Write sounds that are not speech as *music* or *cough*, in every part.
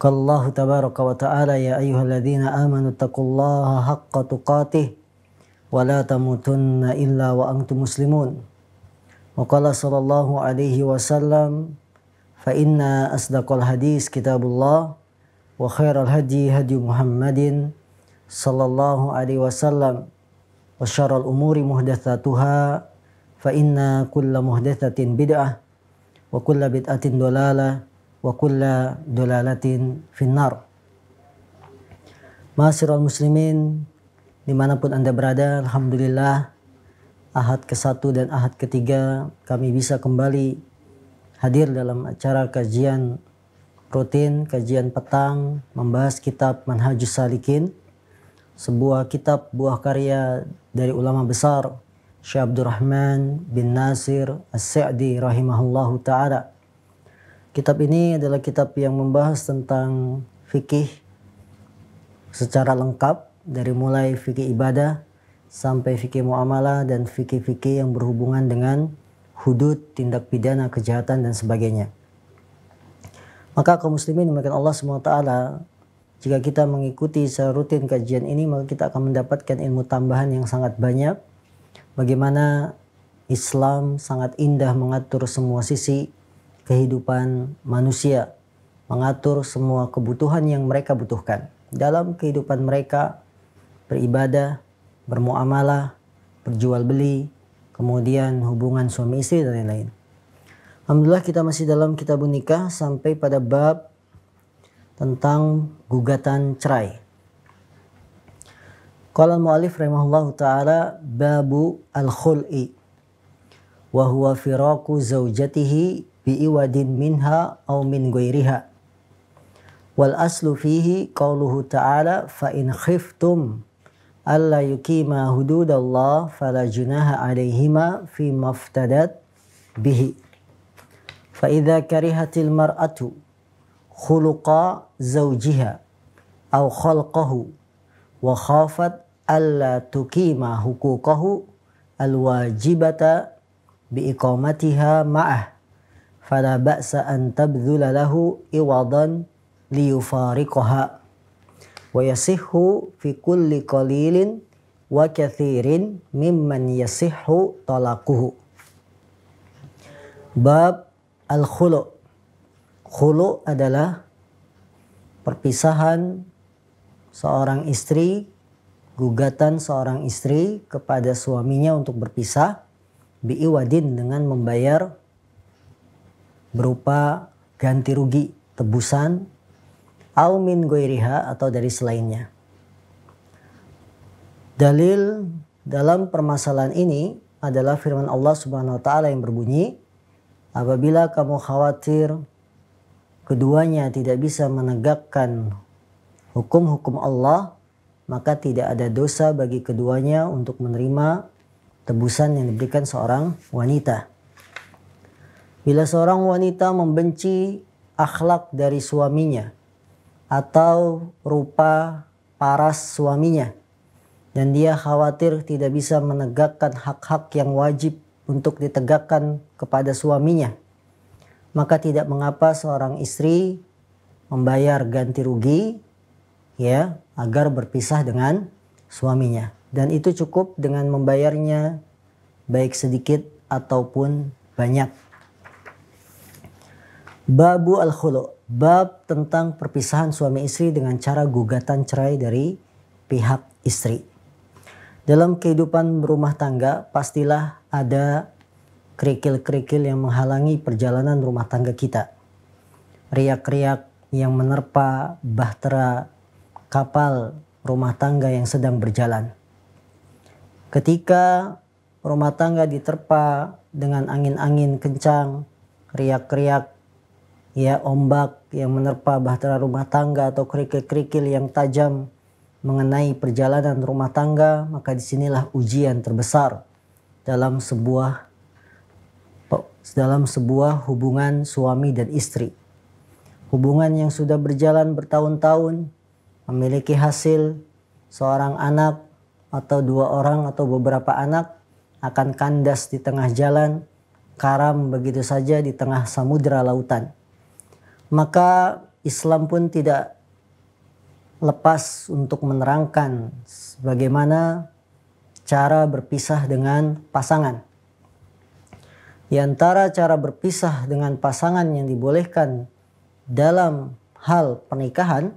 قال الله تبارك وتعالى يا أيها الذين آمنوا اتقوا الله حق تقاته ولا تموتن إلا وأنتم مسلمون وقال صلى الله عليه وسلم فإن أصدق الحديث كتاب الله وخير الهدي هدي محمد صلى الله عليه وسلم وشر الأمور محدثاتها فإن كل محدثة بدعة وكل بدعة ضلالة wa kulla dolalatin finnar. Masyarul muslimin, dimanapun Anda berada, Alhamdulillah, ahad ke-1 dan ahad ke-3 kami bisa kembali hadir dalam acara kajian rutin, kajian petang, membahas kitab Manhajus Salikin, sebuah kitab buah karya dari ulama besar Syekh Abdurrahman bin Nasir As-Sa'di rahimahullahu taala. Kitab ini adalah kitab yang membahas tentang fikih secara lengkap dari mulai fikih ibadah sampai fikih muamalah dan fikih-fikih yang berhubungan dengan hudud, tindak pidana, kejahatan dan sebagainya. Maka kaum muslimin dimakan Allah SWT jika kita mengikuti secara rutin kajian ini maka kita akan mendapatkan ilmu tambahan yang sangat banyak bagaimana Islam sangat indah mengatur semua sisi kehidupan manusia, mengatur semua kebutuhan yang mereka butuhkan dalam kehidupan mereka, beribadah, bermuamalah, berjual beli, kemudian hubungan suami istri dan lain-lain. Alhamdulillah kita masih dalam kitab nikah sampai pada bab tentang gugatan cerai. Qala al-mu'alif rahimahullah ta'ala babu al-khul'i wa huwa firaku zawjatihi بإواد منها أو من غيرها والأصل فيه قوله تعالى فإن خفتم ألا يقيما حدود الله فلا جناح عليهما فيما افتدت به فإذا كرهت المرأة خلق زوجها أو خلقه وخافت ألا تقيم حقوقه الواجبة بإقامتها معه fala ba'sa an tabdhula lahu iwadan liyufariqaha wa yasihhu fi kulli qalilin wa kathirin mimman yasihhu talaquhu bab al khulu khulu adalah perpisahan seorang istri gugatan seorang istri kepada suaminya untuk berpisah biiwadin dengan membayar berupa ganti rugi, tebusan, au min goiriha atau dari selainnya. Dalil dalam permasalahan ini adalah firman Allah Subhanahu wa taala yang berbunyi, "Apabila kamu khawatir keduanya tidak bisa menegakkan hukum-hukum Allah, maka tidak ada dosa bagi keduanya untuk menerima tebusan yang diberikan seorang wanita." Bila seorang wanita membenci akhlak dari suaminya atau rupa paras suaminya dan dia khawatir tidak bisa menegakkan hak-hak yang wajib untuk ditegakkan kepada suaminya, maka tidak mengapa seorang istri membayar ganti rugi ya agar berpisah dengan suaminya dan itu cukup dengan membayarnya baik sedikit ataupun banyak Babu al khulu bab tentang perpisahan suami istri dengan cara gugatan cerai dari pihak istri. Dalam kehidupan berumah tangga pastilah ada kerikil-kerikil yang menghalangi perjalanan rumah tangga kita. Riak-riak yang menerpa bahtera kapal rumah tangga yang sedang berjalan. Ketika rumah tangga diterpa dengan angin-angin kencang, riak-riak ya ombak yang menerpa bahtera rumah tangga atau kerikil-kerikil yang tajam mengenai perjalanan rumah tangga, maka disinilah ujian terbesar dalam sebuah dalam sebuah hubungan suami dan istri. Hubungan yang sudah berjalan bertahun-tahun, memiliki hasil seorang anak atau dua orang atau beberapa anak akan kandas di tengah jalan, karam begitu saja di tengah samudera lautan maka Islam pun tidak lepas untuk menerangkan bagaimana cara berpisah dengan pasangan. Di antara cara berpisah dengan pasangan yang dibolehkan dalam hal pernikahan,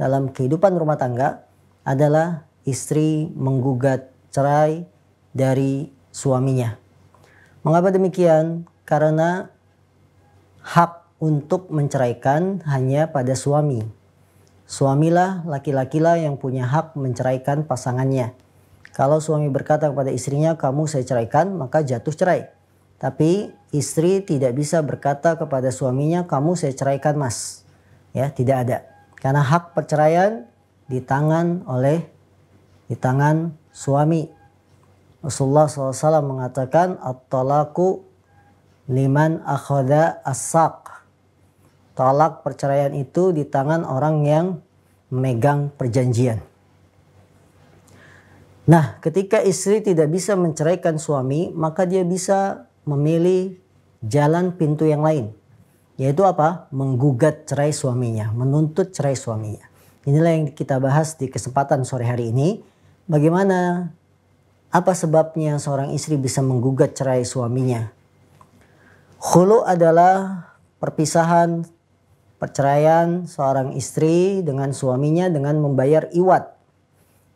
dalam kehidupan rumah tangga adalah istri menggugat cerai dari suaminya. Mengapa demikian? Karena hak untuk menceraikan hanya pada suami. Suamilah laki-lakilah yang punya hak menceraikan pasangannya. Kalau suami berkata kepada istrinya, "Kamu saya ceraikan," maka jatuh cerai. Tapi istri tidak bisa berkata kepada suaminya, "Kamu saya ceraikan, Mas." Ya, tidak ada. Karena hak perceraian di tangan oleh di tangan suami. Rasulullah SAW mengatakan, "At-talaku liman akhoda as saq tolak perceraian itu di tangan orang yang memegang perjanjian. Nah, ketika istri tidak bisa menceraikan suami, maka dia bisa memilih jalan pintu yang lain. Yaitu apa? Menggugat cerai suaminya, menuntut cerai suaminya. Inilah yang kita bahas di kesempatan sore hari ini. Bagaimana apa sebabnya seorang istri bisa menggugat cerai suaminya? Khulu adalah perpisahan perceraian seorang istri dengan suaminya dengan membayar iwat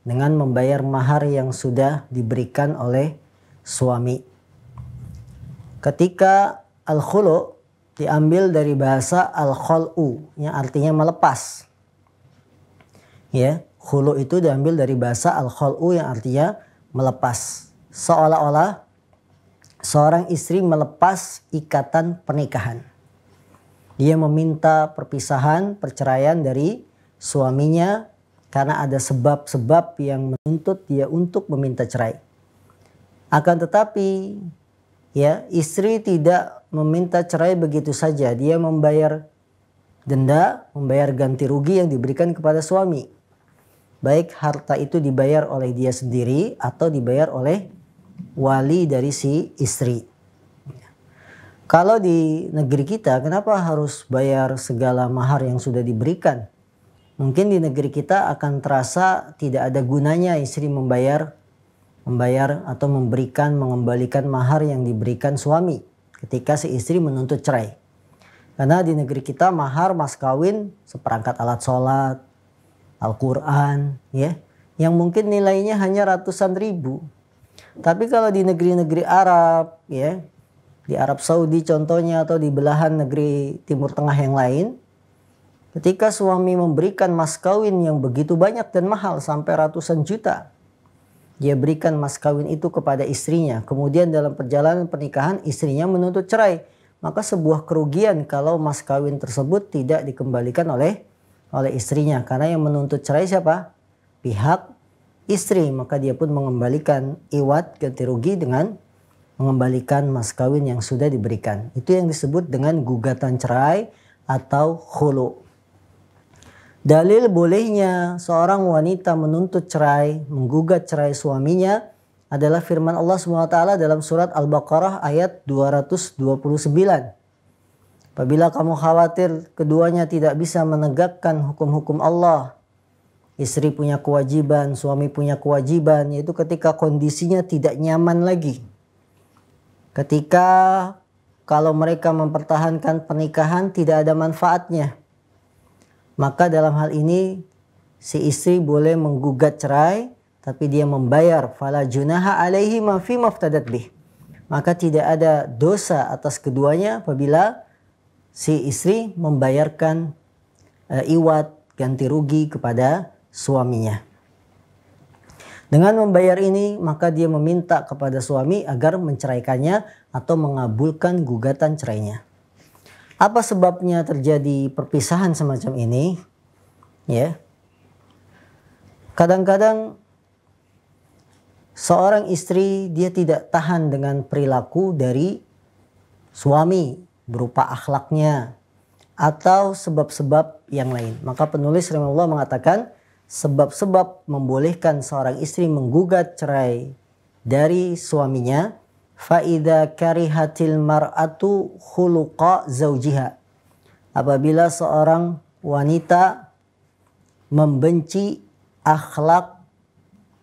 dengan membayar mahar yang sudah diberikan oleh suami. Ketika al-khulu diambil dari bahasa al khulu yang artinya melepas. Ya, khulu itu diambil dari bahasa al khulu yang artinya melepas. Seolah-olah seorang istri melepas ikatan pernikahan. Dia meminta perpisahan, perceraian dari suaminya karena ada sebab-sebab yang menuntut dia untuk meminta cerai. Akan tetapi, ya, istri tidak meminta cerai begitu saja. Dia membayar denda, membayar ganti rugi yang diberikan kepada suami. Baik harta itu dibayar oleh dia sendiri atau dibayar oleh wali dari si istri. Kalau di negeri kita, kenapa harus bayar segala mahar yang sudah diberikan? Mungkin di negeri kita akan terasa tidak ada gunanya istri membayar membayar atau memberikan mengembalikan mahar yang diberikan suami ketika si istri menuntut cerai. Karena di negeri kita mahar mas kawin seperangkat alat sholat, Al-Quran, ya, yang mungkin nilainya hanya ratusan ribu. Tapi kalau di negeri-negeri Arab, ya, di Arab Saudi contohnya atau di belahan negeri Timur Tengah yang lain, ketika suami memberikan mas kawin yang begitu banyak dan mahal sampai ratusan juta, dia berikan mas kawin itu kepada istrinya. Kemudian dalam perjalanan pernikahan istrinya menuntut cerai. Maka sebuah kerugian kalau mas kawin tersebut tidak dikembalikan oleh oleh istrinya. Karena yang menuntut cerai siapa? Pihak istri. Maka dia pun mengembalikan iwat ganti rugi dengan mengembalikan mas kawin yang sudah diberikan. Itu yang disebut dengan gugatan cerai atau khulu. Dalil bolehnya seorang wanita menuntut cerai, menggugat cerai suaminya adalah firman Allah SWT dalam surat Al-Baqarah ayat 229. Apabila kamu khawatir keduanya tidak bisa menegakkan hukum-hukum Allah, istri punya kewajiban, suami punya kewajiban, yaitu ketika kondisinya tidak nyaman lagi Ketika kalau mereka mempertahankan pernikahan tidak ada manfaatnya. Maka dalam hal ini si istri boleh menggugat cerai tapi dia membayar fala junaha alaihi ma fi maftadat bih. Maka tidak ada dosa atas keduanya apabila si istri membayarkan eh, iwat ganti rugi kepada suaminya. Dengan membayar ini, maka dia meminta kepada suami agar menceraikannya atau mengabulkan gugatan cerainya. Apa sebabnya terjadi perpisahan semacam ini? Ya. Kadang-kadang seorang istri dia tidak tahan dengan perilaku dari suami berupa akhlaknya atau sebab-sebab yang lain. Maka penulis rahimahullah mengatakan sebab-sebab membolehkan seorang istri menggugat cerai dari suaminya faida karihatil mar'atu khuluqa zaujiha apabila seorang wanita membenci akhlak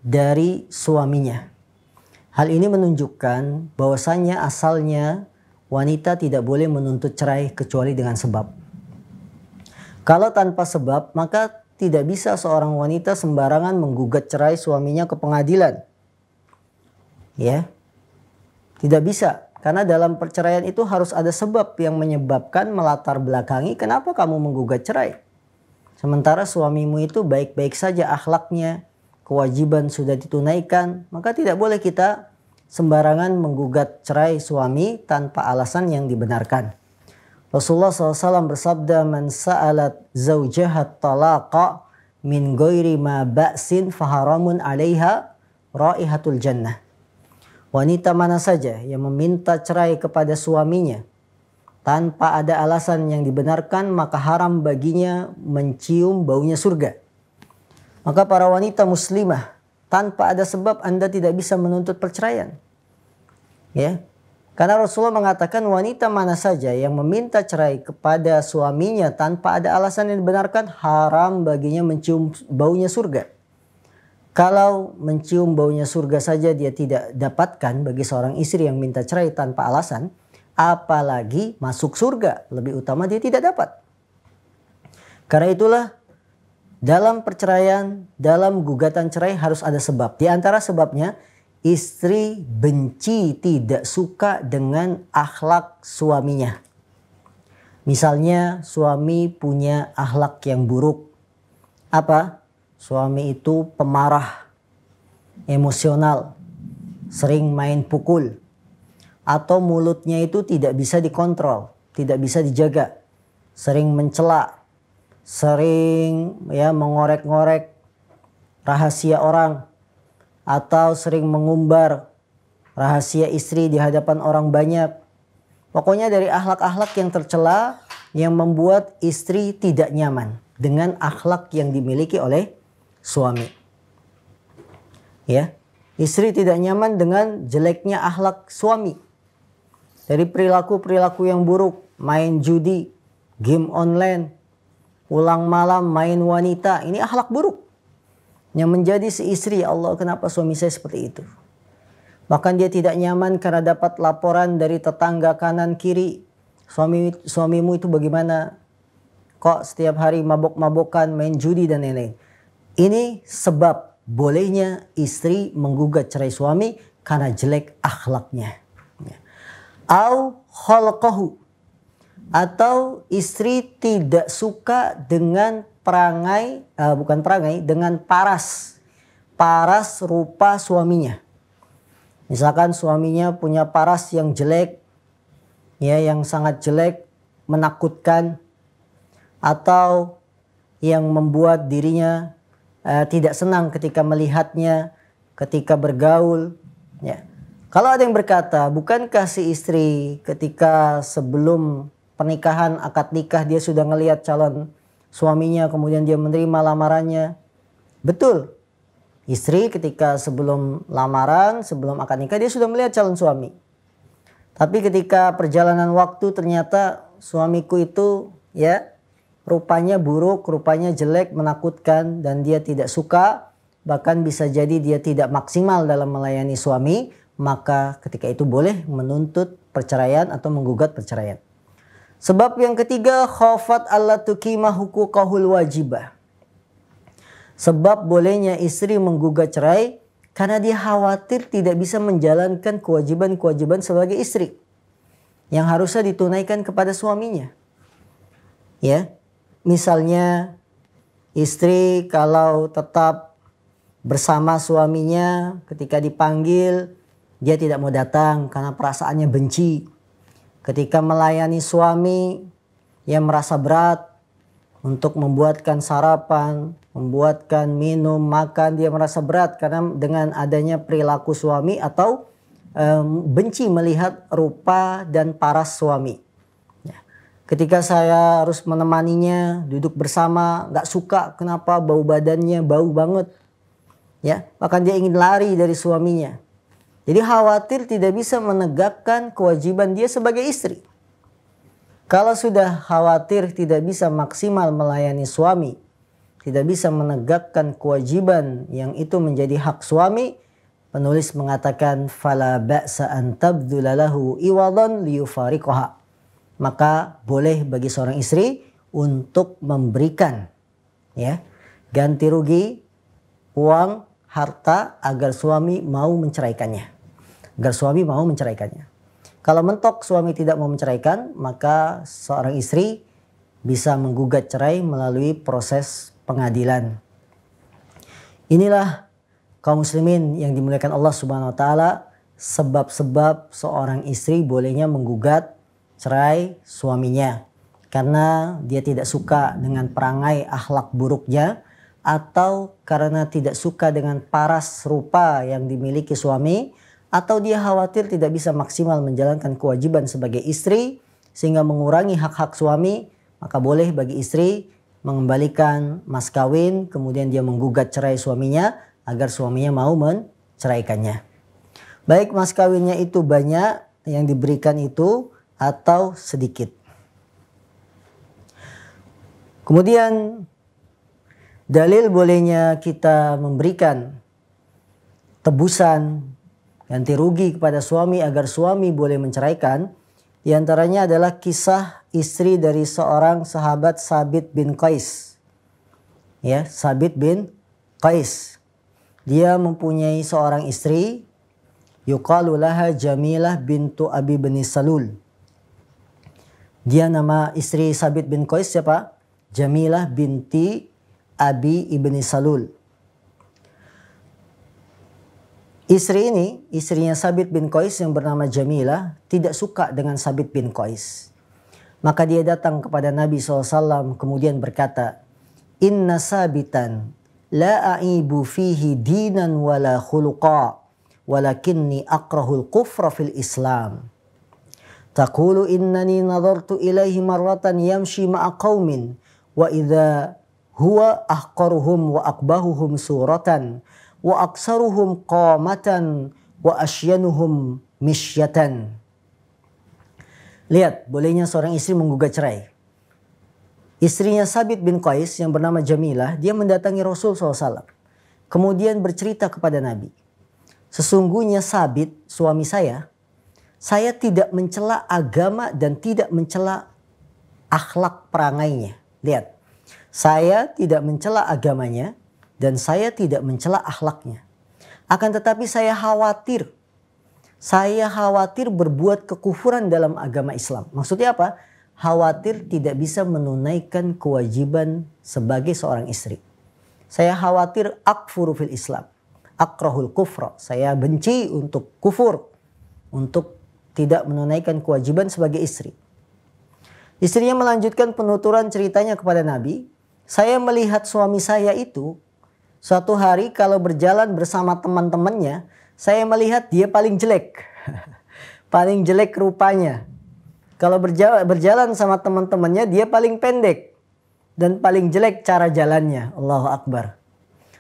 dari suaminya hal ini menunjukkan bahwasanya asalnya wanita tidak boleh menuntut cerai kecuali dengan sebab kalau tanpa sebab maka tidak bisa seorang wanita sembarangan menggugat cerai suaminya ke pengadilan. Ya. Tidak bisa karena dalam perceraian itu harus ada sebab yang menyebabkan melatar belakangi kenapa kamu menggugat cerai. Sementara suamimu itu baik-baik saja akhlaknya, kewajiban sudah ditunaikan, maka tidak boleh kita sembarangan menggugat cerai suami tanpa alasan yang dibenarkan. Rasulullah SAW bersabda, "Man sa'alat zaujahat talaqa min goiri ma ba'sin faharamun 'alaiha raihatul jannah." Wanita mana saja yang meminta cerai kepada suaminya tanpa ada alasan yang dibenarkan maka haram baginya mencium baunya surga. Maka para wanita muslimah tanpa ada sebab Anda tidak bisa menuntut perceraian. Ya, karena Rasulullah mengatakan wanita mana saja yang meminta cerai kepada suaminya tanpa ada alasan yang dibenarkan haram baginya mencium baunya surga. Kalau mencium baunya surga saja dia tidak dapatkan bagi seorang istri yang minta cerai tanpa alasan, apalagi masuk surga, lebih utama dia tidak dapat. Karena itulah dalam perceraian, dalam gugatan cerai harus ada sebab. Di antara sebabnya istri benci tidak suka dengan akhlak suaminya. Misalnya suami punya akhlak yang buruk. Apa? Suami itu pemarah, emosional, sering main pukul. Atau mulutnya itu tidak bisa dikontrol, tidak bisa dijaga. Sering mencela, sering ya mengorek-ngorek rahasia orang atau sering mengumbar rahasia istri di hadapan orang banyak. Pokoknya dari akhlak-akhlak yang tercela yang membuat istri tidak nyaman dengan akhlak yang dimiliki oleh suami. Ya, istri tidak nyaman dengan jeleknya akhlak suami. Dari perilaku-perilaku yang buruk, main judi, game online, ulang malam main wanita, ini akhlak buruk yang menjadi seistri ya Allah kenapa suami saya seperti itu. Bahkan dia tidak nyaman karena dapat laporan dari tetangga kanan kiri. Suami suamimu itu bagaimana? Kok setiap hari mabok-mabokan, main judi dan lain-lain. Ini sebab bolehnya istri menggugat cerai suami karena jelek akhlaknya. Ya. Au khalqahu atau istri tidak suka dengan perangai uh, bukan perangai dengan paras paras rupa suaminya misalkan suaminya punya paras yang jelek ya yang sangat jelek menakutkan atau yang membuat dirinya uh, tidak senang ketika melihatnya ketika bergaul ya kalau ada yang berkata bukankah si istri ketika sebelum pernikahan akad nikah dia sudah ngelihat calon suaminya, kemudian dia menerima lamarannya. Betul. Istri ketika sebelum lamaran, sebelum akad nikah dia sudah melihat calon suami. Tapi ketika perjalanan waktu ternyata suamiku itu ya rupanya buruk, rupanya jelek, menakutkan dan dia tidak suka, bahkan bisa jadi dia tidak maksimal dalam melayani suami, maka ketika itu boleh menuntut perceraian atau menggugat perceraian. Sebab yang ketiga, khafat Allah tukima hukukahul wajibah. Sebab bolehnya istri menggugat cerai karena dia khawatir tidak bisa menjalankan kewajiban-kewajiban sebagai istri yang harusnya ditunaikan kepada suaminya. Ya. Misalnya istri kalau tetap bersama suaminya ketika dipanggil dia tidak mau datang karena perasaannya benci ketika melayani suami yang merasa berat untuk membuatkan sarapan, membuatkan minum, makan, dia merasa berat karena dengan adanya perilaku suami atau um, benci melihat rupa dan paras suami. Ya. Ketika saya harus menemaninya, duduk bersama, nggak suka kenapa bau badannya bau banget, ya bahkan dia ingin lari dari suaminya. Jadi khawatir tidak bisa menegakkan kewajiban dia sebagai istri. Kalau sudah khawatir tidak bisa maksimal melayani suami, tidak bisa menegakkan kewajiban yang itu menjadi hak suami, penulis mengatakan fala ba'sa an tabdulalahu iwadan liyufariqaha. Maka boleh bagi seorang istri untuk memberikan ya ganti rugi uang harta agar suami mau menceraikannya agar suami mau menceraikannya. Kalau mentok suami tidak mau menceraikan, maka seorang istri bisa menggugat cerai melalui proses pengadilan. Inilah kaum muslimin yang dimuliakan Allah Subhanahu wa taala sebab-sebab seorang istri bolehnya menggugat cerai suaminya karena dia tidak suka dengan perangai akhlak buruknya atau karena tidak suka dengan paras rupa yang dimiliki suami atau dia khawatir tidak bisa maksimal menjalankan kewajiban sebagai istri sehingga mengurangi hak-hak suami, maka boleh bagi istri mengembalikan mas kawin, kemudian dia menggugat cerai suaminya agar suaminya mau menceraikannya. Baik mas kawinnya itu banyak yang diberikan itu atau sedikit. Kemudian dalil bolehnya kita memberikan tebusan ganti rugi kepada suami agar suami boleh menceraikan di antaranya adalah kisah istri dari seorang sahabat Sabit bin Qais. Ya, Sabit bin Qais. Dia mempunyai seorang istri yuqalu laha Jamilah bintu Abi bin Salul. Dia nama istri Sabit bin Qais siapa? Jamilah binti Abi ibni Salul. Istri ini, istrinya Sabit bin Qais yang bernama Jamilah, tidak suka dengan Sabit bin Qais. Maka dia datang kepada Nabi SAW kemudian berkata, Inna sabitan la a'ibu fihi dinan wala khuluqa walakinni akrahul kufra fil islam. Takulu innani nadartu ilaihi marratan yamshi ma'a qawmin wa idha huwa ahkaruhum wa akbahuhum suratan wa aksaruhum qamatan wa asyanuhum misyatan. Lihat, bolehnya seorang istri menggugat cerai. Istrinya Sabit bin Qais yang bernama Jamilah, dia mendatangi Rasul SAW. Kemudian bercerita kepada Nabi. Sesungguhnya Sabit, suami saya, saya tidak mencela agama dan tidak mencela akhlak perangainya. Lihat, saya tidak mencela agamanya dan saya tidak mencela akhlaknya. Akan tetapi saya khawatir. Saya khawatir berbuat kekufuran dalam agama Islam. Maksudnya apa? Khawatir tidak bisa menunaikan kewajiban sebagai seorang istri. Saya khawatir akfuru fil Islam. Akrohul kufra. Saya benci untuk kufur. Untuk tidak menunaikan kewajiban sebagai istri. Istrinya melanjutkan penuturan ceritanya kepada Nabi. Saya melihat suami saya itu Suatu hari kalau berjalan bersama teman-temannya, saya melihat dia paling jelek. *laughs* paling jelek rupanya. Kalau berjalan, berjalan sama teman-temannya, dia paling pendek. Dan paling jelek cara jalannya. Allahu Akbar.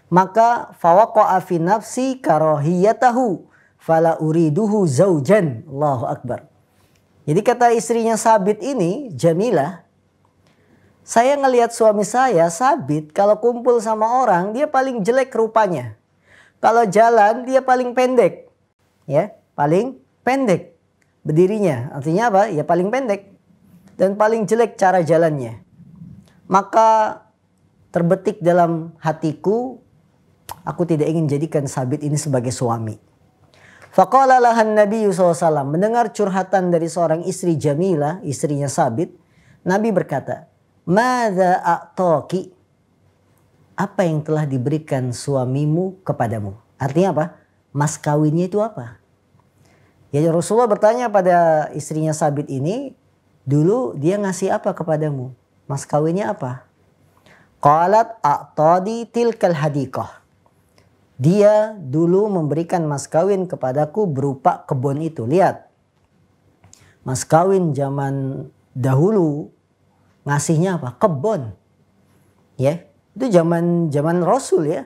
Maka fawaqa'a fi nafsi karohiyatahu. Fala uriduhu zaujan. Allahu Akbar. Jadi kata istrinya Sabit ini, Jamilah, saya ngelihat suami saya, Sabit, kalau kumpul sama orang, dia paling jelek rupanya. Kalau jalan, dia paling pendek. Ya, paling pendek berdirinya. Artinya apa? Ya paling pendek. Dan paling jelek cara jalannya. Maka terbetik dalam hatiku, aku tidak ingin jadikan Sabit ini sebagai suami. Faqala lahan Nabi SAW mendengar curhatan dari seorang istri Jamilah, istrinya Sabit. Nabi berkata, Mada a'toki. Apa yang telah diberikan suamimu kepadamu? Artinya apa? Mas kawinnya itu apa? Ya Rasulullah bertanya pada istrinya Sabit ini, dulu dia ngasih apa kepadamu? Mas kawinnya apa? Qalat a'tadi tilkal hadikoh. Dia dulu memberikan mas kawin kepadaku berupa kebun itu. Lihat, mas kawin zaman dahulu ngasihnya apa? Kebon. Ya, itu zaman zaman Rasul ya.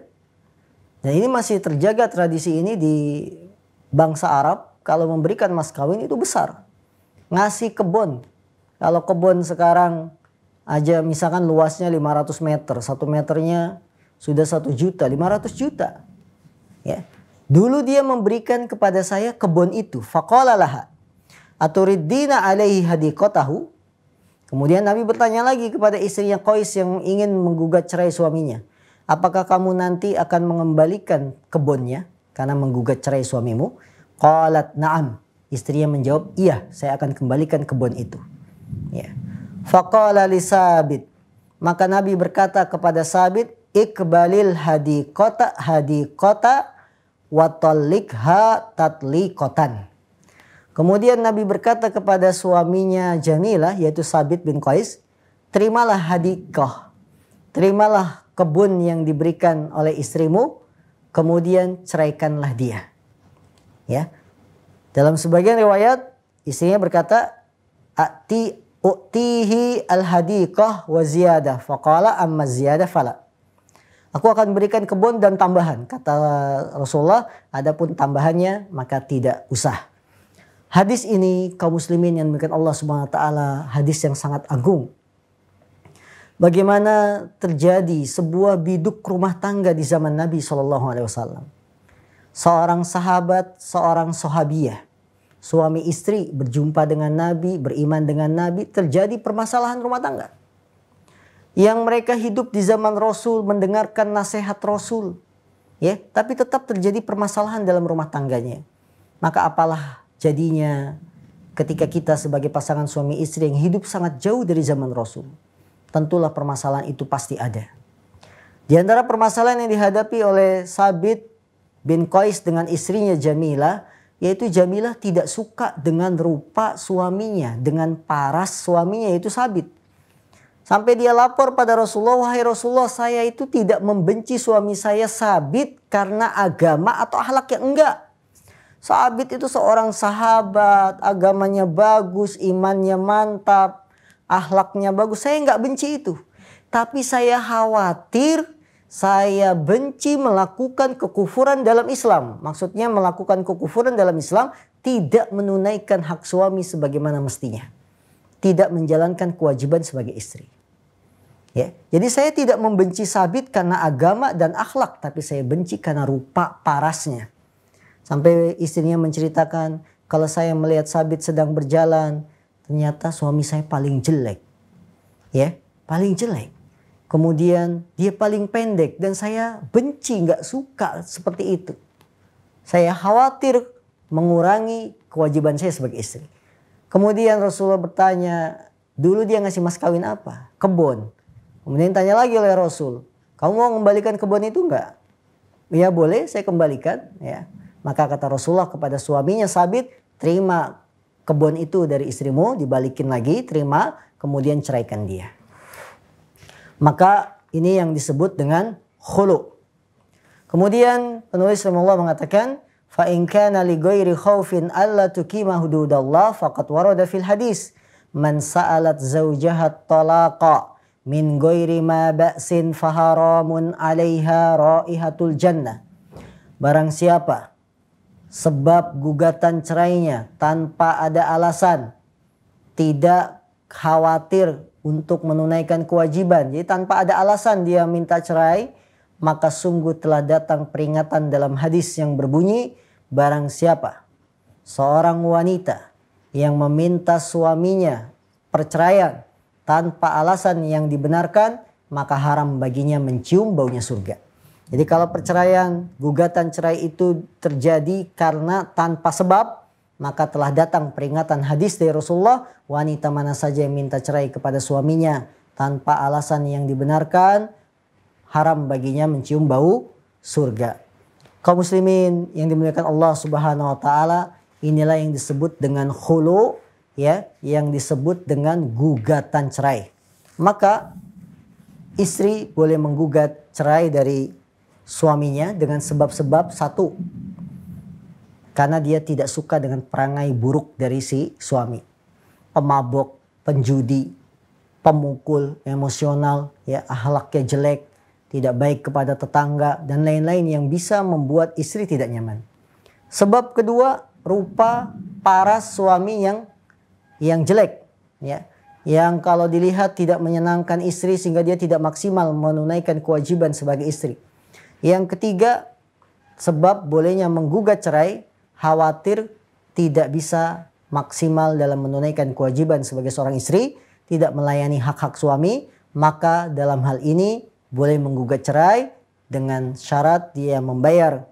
Dan nah, ini masih terjaga tradisi ini di bangsa Arab kalau memberikan mas kawin itu besar. Ngasih kebon. Kalau kebon sekarang aja misalkan luasnya 500 meter, satu meternya sudah satu juta, 500 juta. Ya. Dulu dia memberikan kepada saya kebon itu. fakolalah atau Aturiddina alaihi hadikotahu. Kemudian Nabi bertanya lagi kepada istrinya Qais yang ingin menggugat cerai suaminya. Apakah kamu nanti akan mengembalikan kebunnya karena menggugat cerai suamimu? Qalat na'am. Istrinya menjawab, iya saya akan kembalikan kebun itu. Ya. Faqala li sabit. Maka Nabi berkata kepada sabit, ikbalil hadi kota hadi kota watolikha tatli kotan. Kemudian Nabi berkata kepada suaminya Jamilah yaitu Sabit bin Qais, "Terimalah hadikoh, terimalah kebun yang diberikan oleh istrimu, kemudian ceraikanlah dia." Ya. Dalam sebagian riwayat istrinya berkata, "Ati u'tihi al-hadiqah wa ziyadah." Faqala amma ziyadah fala. Aku akan berikan kebun dan tambahan. Kata Rasulullah, adapun tambahannya maka tidak usah. Hadis ini kaum muslimin yang demikian Allah Subhanahu wa taala hadis yang sangat agung. Bagaimana terjadi sebuah biduk rumah tangga di zaman Nabi Shallallahu alaihi wasallam. Seorang sahabat, seorang sahabiah, suami istri berjumpa dengan Nabi, beriman dengan Nabi, terjadi permasalahan rumah tangga. Yang mereka hidup di zaman Rasul mendengarkan nasihat Rasul, ya, tapi tetap terjadi permasalahan dalam rumah tangganya. Maka apalah Jadinya ketika kita sebagai pasangan suami istri yang hidup sangat jauh dari zaman Rasul, tentulah permasalahan itu pasti ada. Di antara permasalahan yang dihadapi oleh Sabit bin Qais dengan istrinya Jamilah, yaitu Jamilah tidak suka dengan rupa suaminya, dengan paras suaminya yaitu Sabit. Sampai dia lapor pada Rasulullah, wahai Rasulullah saya itu tidak membenci suami saya Sabit karena agama atau ahlak yang enggak. Sabit itu seorang sahabat, agamanya bagus, imannya mantap, ahlaknya bagus. Saya nggak benci itu. Tapi saya khawatir saya benci melakukan kekufuran dalam Islam. Maksudnya melakukan kekufuran dalam Islam tidak menunaikan hak suami sebagaimana mestinya. Tidak menjalankan kewajiban sebagai istri. Ya, jadi saya tidak membenci sabit karena agama dan akhlak, tapi saya benci karena rupa parasnya. Sampai istrinya menceritakan kalau saya melihat Sabit sedang berjalan, ternyata suami saya paling jelek. Ya, paling jelek. Kemudian dia paling pendek dan saya benci, nggak suka seperti itu. Saya khawatir mengurangi kewajiban saya sebagai istri. Kemudian Rasulullah bertanya, dulu dia ngasih mas kawin apa? Kebun. Kemudian tanya lagi oleh Rasul, kamu mau mengembalikan kebun itu enggak? Ya boleh, saya kembalikan. Ya. Maka kata Rasulullah kepada suaminya Sabit, terima kebun itu dari istrimu, dibalikin lagi, terima, kemudian ceraikan dia. Maka ini yang disebut dengan khulu. Kemudian penulis Allah mengatakan, fa in kana li ghairi khaufin alla tuqima hududallah faqad warada fil hadis man sa'alat zawjaha talaqa min ghairi ma ba'sin faharamun 'alaiha raihatul jannah barang siapa sebab gugatan cerainya tanpa ada alasan tidak khawatir untuk menunaikan kewajiban. Jadi tanpa ada alasan dia minta cerai, maka sungguh telah datang peringatan dalam hadis yang berbunyi, barang siapa seorang wanita yang meminta suaminya perceraian tanpa alasan yang dibenarkan, maka haram baginya mencium baunya surga. Jadi kalau perceraian, gugatan cerai itu terjadi karena tanpa sebab, maka telah datang peringatan hadis dari Rasulullah, wanita mana saja yang minta cerai kepada suaminya tanpa alasan yang dibenarkan, haram baginya mencium bau surga. Kaum muslimin yang dimuliakan Allah Subhanahu wa taala, inilah yang disebut dengan khulu ya, yang disebut dengan gugatan cerai. Maka istri boleh menggugat cerai dari suaminya dengan sebab-sebab satu karena dia tidak suka dengan perangai buruk dari si suami. Pemabok, penjudi, pemukul, emosional, ya ahlaknya jelek, tidak baik kepada tetangga dan lain-lain yang bisa membuat istri tidak nyaman. Sebab kedua, rupa para suami yang yang jelek, ya. Yang kalau dilihat tidak menyenangkan istri sehingga dia tidak maksimal menunaikan kewajiban sebagai istri. Yang ketiga, sebab bolehnya menggugat cerai khawatir tidak bisa maksimal dalam menunaikan kewajiban sebagai seorang istri, tidak melayani hak-hak suami, maka dalam hal ini boleh menggugat cerai dengan syarat dia membayar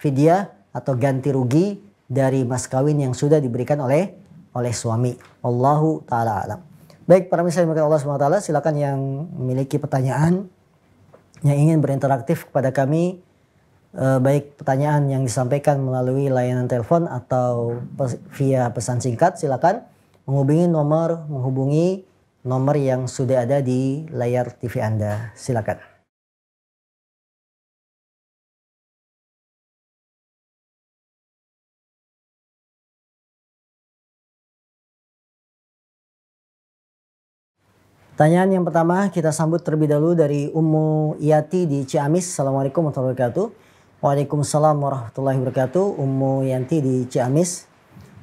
fidyah atau ganti rugi dari mas kawin yang sudah diberikan oleh oleh suami. Allahu taala alam. Baik para misalnya Allah Taala silakan yang memiliki pertanyaan yang ingin berinteraktif kepada kami eh, baik pertanyaan yang disampaikan melalui layanan telepon atau via pesan singkat silakan menghubungi nomor menghubungi nomor yang sudah ada di layar TV Anda silakan Pertanyaan yang pertama kita sambut terlebih dahulu dari Ummu Yati di Ciamis. Assalamualaikum warahmatullahi wabarakatuh. Waalaikumsalam warahmatullahi wabarakatuh. Ummu Yanti di Ciamis.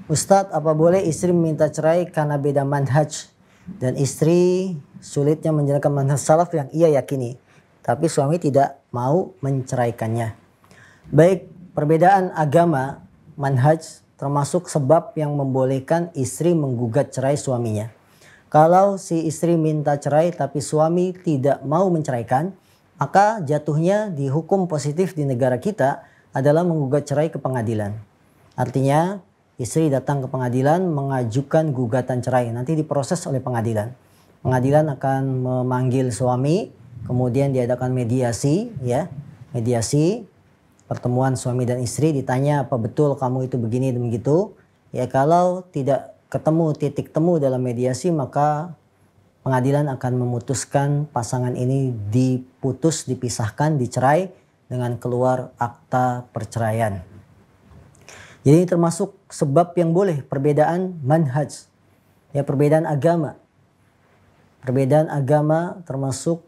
Ustadz, apa boleh istri meminta cerai karena beda manhaj dan istri sulitnya menjalankan manhaj salaf yang ia yakini, tapi suami tidak mau menceraikannya. Baik, perbedaan agama, manhaj termasuk sebab yang membolehkan istri menggugat cerai suaminya. Kalau si istri minta cerai tapi suami tidak mau menceraikan, maka jatuhnya di hukum positif di negara kita adalah menggugat cerai ke pengadilan. Artinya, istri datang ke pengadilan mengajukan gugatan cerai, nanti diproses oleh pengadilan. Pengadilan akan memanggil suami, kemudian diadakan mediasi, ya, mediasi pertemuan suami dan istri ditanya apa betul kamu itu begini dan begitu. Ya kalau tidak ketemu titik temu dalam mediasi maka pengadilan akan memutuskan pasangan ini diputus, dipisahkan, dicerai dengan keluar akta perceraian. Jadi ini termasuk sebab yang boleh perbedaan manhaj, ya perbedaan agama. Perbedaan agama termasuk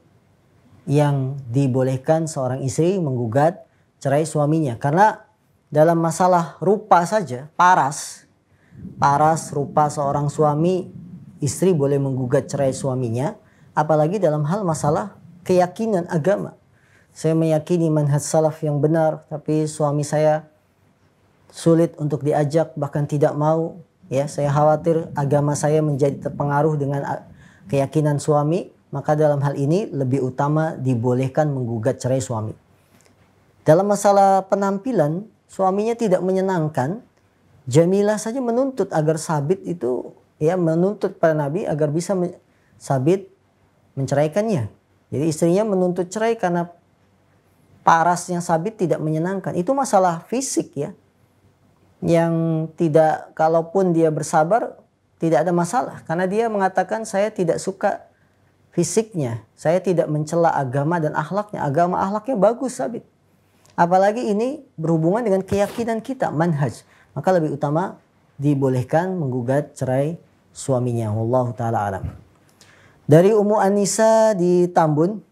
yang dibolehkan seorang istri menggugat cerai suaminya karena dalam masalah rupa saja paras paras rupa seorang suami, istri boleh menggugat cerai suaminya, apalagi dalam hal masalah keyakinan agama. Saya meyakini manhaj salaf yang benar, tapi suami saya sulit untuk diajak bahkan tidak mau ya saya khawatir agama saya menjadi terpengaruh dengan ah, keyakinan suami maka dalam hal ini lebih utama dibolehkan menggugat cerai suami dalam masalah penampilan suaminya tidak menyenangkan Jamilah saja menuntut agar Sabit itu ya menuntut para nabi agar bisa men Sabit menceraikannya. Jadi istrinya menuntut cerai karena parasnya Sabit tidak menyenangkan. Itu masalah fisik ya. Yang tidak kalaupun dia bersabar tidak ada masalah karena dia mengatakan saya tidak suka fisiknya. Saya tidak mencela agama dan akhlaknya. Agama akhlaknya bagus Sabit. Apalagi ini berhubungan dengan keyakinan kita, manhaj maka lebih utama dibolehkan menggugat cerai suaminya. Wallahu taala alam. Dari Umu Anisa di Tambun,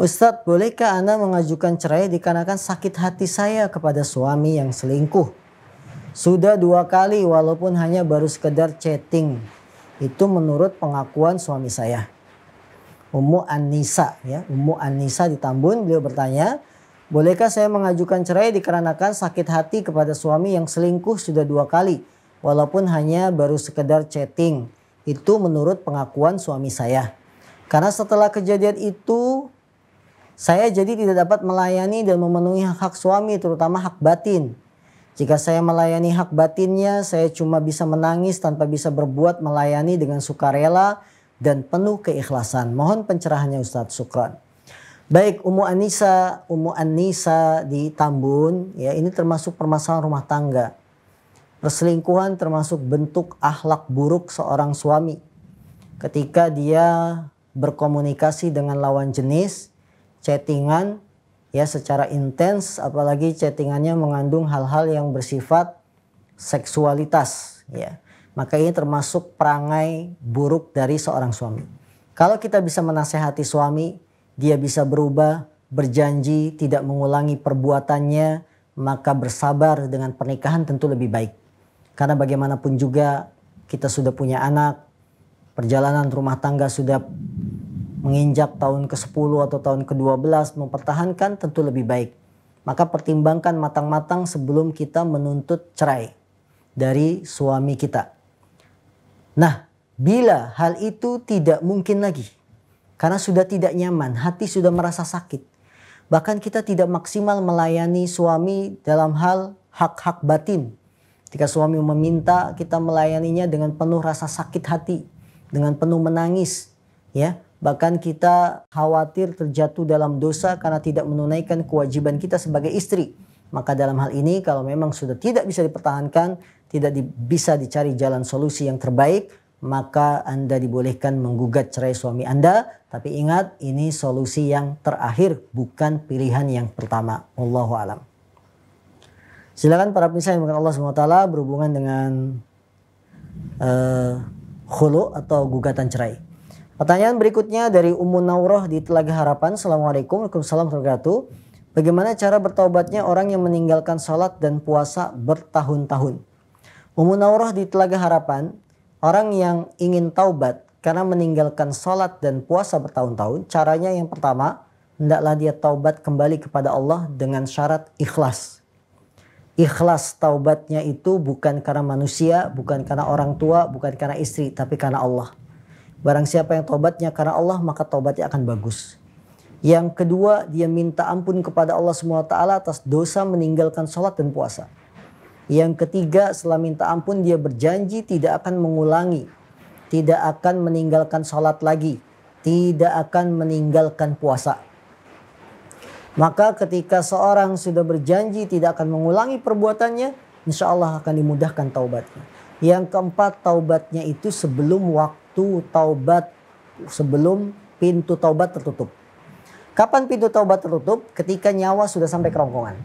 Ustadz, bolehkah Anda mengajukan cerai dikarenakan sakit hati saya kepada suami yang selingkuh? Sudah dua kali walaupun hanya baru sekedar chatting. Itu menurut pengakuan suami saya. Ummu Anisa ya, Ummu Anisa di Tambun beliau bertanya, Bolehkah saya mengajukan cerai dikarenakan sakit hati kepada suami yang selingkuh sudah dua kali, walaupun hanya baru sekedar chatting? Itu menurut pengakuan suami saya. Karena setelah kejadian itu, saya jadi tidak dapat melayani dan memenuhi hak-hak suami, terutama hak batin. Jika saya melayani hak batinnya, saya cuma bisa menangis tanpa bisa berbuat melayani dengan sukarela dan penuh keikhlasan. Mohon pencerahannya Ustadz Sukran. Baik, Umu Anisa, Umu Anisa di Tambun, ya ini termasuk permasalahan rumah tangga. Perselingkuhan termasuk bentuk akhlak buruk seorang suami. Ketika dia berkomunikasi dengan lawan jenis, chattingan, ya secara intens, apalagi chattingannya mengandung hal-hal yang bersifat seksualitas, ya. Maka ini termasuk perangai buruk dari seorang suami. Kalau kita bisa menasehati suami, dia bisa berubah, berjanji tidak mengulangi perbuatannya, maka bersabar dengan pernikahan tentu lebih baik. Karena bagaimanapun juga kita sudah punya anak, perjalanan rumah tangga sudah menginjak tahun ke-10 atau tahun ke-12 mempertahankan tentu lebih baik. Maka pertimbangkan matang-matang sebelum kita menuntut cerai dari suami kita. Nah, bila hal itu tidak mungkin lagi, karena sudah tidak nyaman, hati sudah merasa sakit. Bahkan kita tidak maksimal melayani suami dalam hal hak-hak batin. Ketika suami meminta, kita melayaninya dengan penuh rasa sakit hati, dengan penuh menangis, ya. Bahkan kita khawatir terjatuh dalam dosa karena tidak menunaikan kewajiban kita sebagai istri. Maka dalam hal ini kalau memang sudah tidak bisa dipertahankan, tidak di, bisa dicari jalan solusi yang terbaik, maka Anda dibolehkan menggugat cerai suami Anda. Tapi ingat, ini solusi yang terakhir, bukan pilihan yang pertama. Allahu alam. Silakan para pemirsa yang Allah SWT berhubungan dengan uh, khulu atau gugatan cerai. Pertanyaan berikutnya dari Ummu Nauroh di Telaga Harapan. Assalamualaikum warahmatullahi wabarakatuh. Bagaimana cara bertaubatnya orang yang meninggalkan sholat dan puasa bertahun-tahun? Ummu Nauroh di Telaga Harapan, Orang yang ingin taubat karena meninggalkan sholat dan puasa bertahun-tahun, caranya yang pertama, hendaklah dia taubat kembali kepada Allah dengan syarat ikhlas. Ikhlas taubatnya itu bukan karena manusia, bukan karena orang tua, bukan karena istri, tapi karena Allah. Barang siapa yang taubatnya karena Allah, maka taubatnya akan bagus. Yang kedua, dia minta ampun kepada Allah SWT atas dosa meninggalkan sholat dan puasa. Yang ketiga, setelah minta ampun dia berjanji tidak akan mengulangi, tidak akan meninggalkan sholat lagi, tidak akan meninggalkan puasa. Maka ketika seorang sudah berjanji tidak akan mengulangi perbuatannya, insya Allah akan dimudahkan taubatnya. Yang keempat, taubatnya itu sebelum waktu taubat, sebelum pintu taubat tertutup. Kapan pintu taubat tertutup? Ketika nyawa sudah sampai kerongkongan.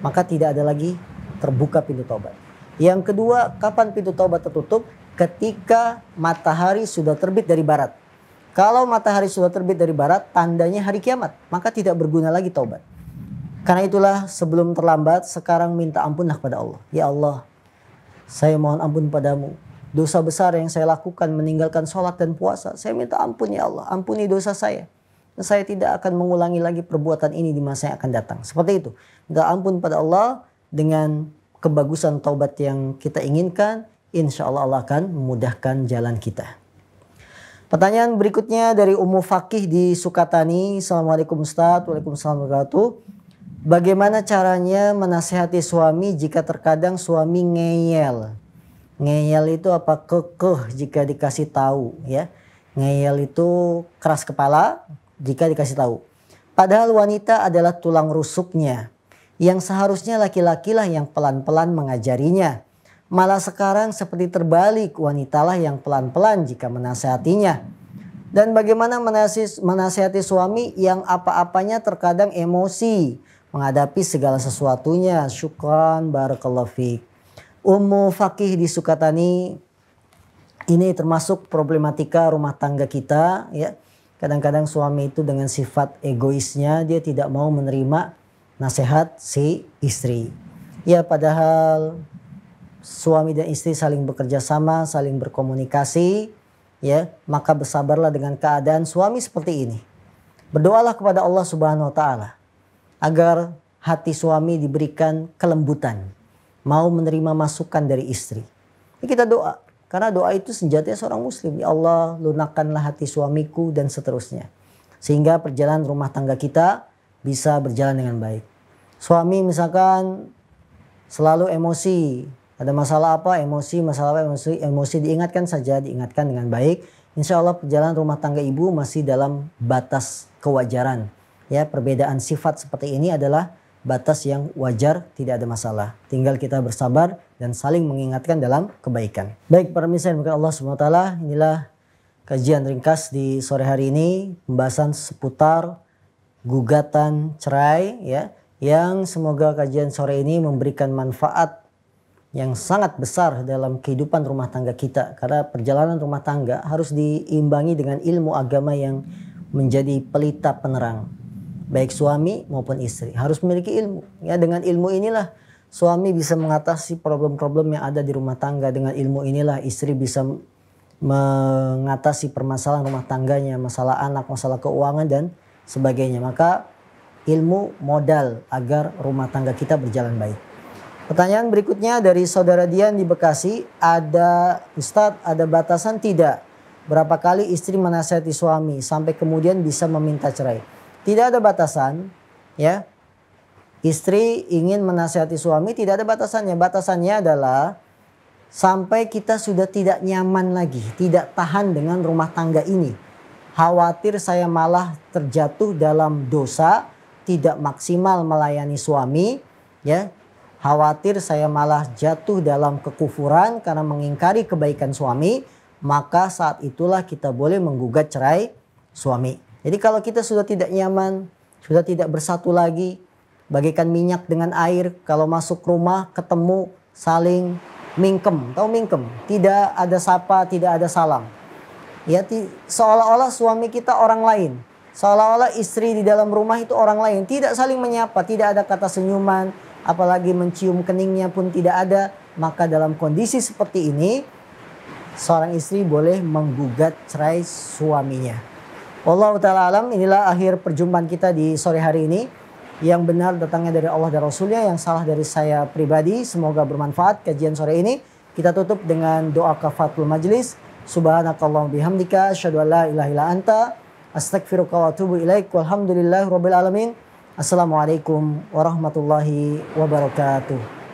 Maka tidak ada lagi terbuka pintu taubat. Yang kedua, kapan pintu taubat tertutup? Ketika matahari sudah terbit dari barat. Kalau matahari sudah terbit dari barat, tandanya hari kiamat. Maka tidak berguna lagi taubat. Karena itulah sebelum terlambat, sekarang minta ampunlah kepada Allah. Ya Allah, saya mohon ampun padamu. Dosa besar yang saya lakukan meninggalkan sholat dan puasa. Saya minta ampun ya Allah, ampuni dosa saya Dan saya tidak akan mengulangi lagi perbuatan ini di masa yang akan datang. Seperti itu. Minta ampun pada Allah dengan kebagusan taubat yang kita inginkan, insya Allah Allah akan memudahkan jalan kita. Pertanyaan berikutnya dari Umu Fakih di Sukatani. Assalamualaikum Ustaz. Waalaikumsalam wabarakatuh. Bagaimana caranya menasehati suami jika terkadang suami ngeyel? Ngeyel itu apa? Kekeh jika dikasih tahu ya. Ngeyel itu keras kepala jika dikasih tahu. Padahal wanita adalah tulang rusuknya yang seharusnya laki-lakilah yang pelan-pelan mengajarinya. Malah sekarang seperti terbalik, wanitalah yang pelan-pelan jika menasehatinya. Dan bagaimana menasehati suami yang apa-apanya terkadang emosi, menghadapi segala sesuatunya. Syukran barakallahu fiqh. Ummu Fakih di Sukatani ini termasuk problematika rumah tangga kita ya. Kadang-kadang suami itu dengan sifat egoisnya dia tidak mau menerima nasihat si istri. Ya padahal suami dan istri saling bekerja sama, saling berkomunikasi, ya, maka bersabarlah dengan keadaan suami seperti ini. Berdoalah kepada Allah Subhanahu wa taala agar hati suami diberikan kelembutan, mau menerima masukan dari istri. Ini kita doa karena doa itu senjatanya seorang muslim. Ya Allah, lunakkanlah hati suamiku dan seterusnya. Sehingga perjalanan rumah tangga kita bisa berjalan dengan baik. Suami misalkan selalu emosi, ada masalah apa emosi, masalah apa emosi, emosi diingatkan saja, diingatkan dengan baik. Insya Allah perjalanan rumah tangga ibu masih dalam batas kewajaran. Ya, perbedaan sifat seperti ini adalah batas yang wajar, tidak ada masalah. Tinggal kita bersabar dan saling mengingatkan dalam kebaikan. Baik, para misal mungkin Allah SWT, inilah kajian ringkas di sore hari ini, pembahasan seputar gugatan cerai ya yang semoga kajian sore ini memberikan manfaat yang sangat besar dalam kehidupan rumah tangga kita karena perjalanan rumah tangga harus diimbangi dengan ilmu agama yang menjadi pelita penerang baik suami maupun istri harus memiliki ilmu ya dengan ilmu inilah suami bisa mengatasi problem-problem yang ada di rumah tangga dengan ilmu inilah istri bisa mengatasi permasalahan rumah tangganya masalah anak masalah keuangan dan sebagainya. Maka ilmu modal agar rumah tangga kita berjalan baik. Pertanyaan berikutnya dari saudara Dian di Bekasi, ada Ustadz, ada batasan tidak? Berapa kali istri menasihati suami sampai kemudian bisa meminta cerai? Tidak ada batasan, ya. Istri ingin menasihati suami tidak ada batasannya. Batasannya adalah sampai kita sudah tidak nyaman lagi, tidak tahan dengan rumah tangga ini khawatir saya malah terjatuh dalam dosa, tidak maksimal melayani suami, ya. Khawatir saya malah jatuh dalam kekufuran karena mengingkari kebaikan suami, maka saat itulah kita boleh menggugat cerai suami. Jadi kalau kita sudah tidak nyaman, sudah tidak bersatu lagi, bagikan minyak dengan air, kalau masuk rumah ketemu saling mingkem, tahu mingkem, tidak ada sapa, tidak ada salam. Ya, seolah-olah suami kita orang lain. Seolah-olah istri di dalam rumah itu orang lain. Tidak saling menyapa, tidak ada kata senyuman, apalagi mencium keningnya pun tidak ada. Maka dalam kondisi seperti ini, seorang istri boleh menggugat cerai suaminya. Allah ta'ala alam, inilah akhir perjumpaan kita di sore hari ini. Yang benar datangnya dari Allah dan Rasulnya, yang salah dari saya pribadi. Semoga bermanfaat kajian sore ini. Kita tutup dengan doa kafatul majlis. Subhanakallahumma bihamdika asyhadu an la ilaha illa anta astaghfiruka wa atubu ilaik. Walhamdulillahirabbil alamin. Assalamualaikum warahmatullahi wabarakatuh.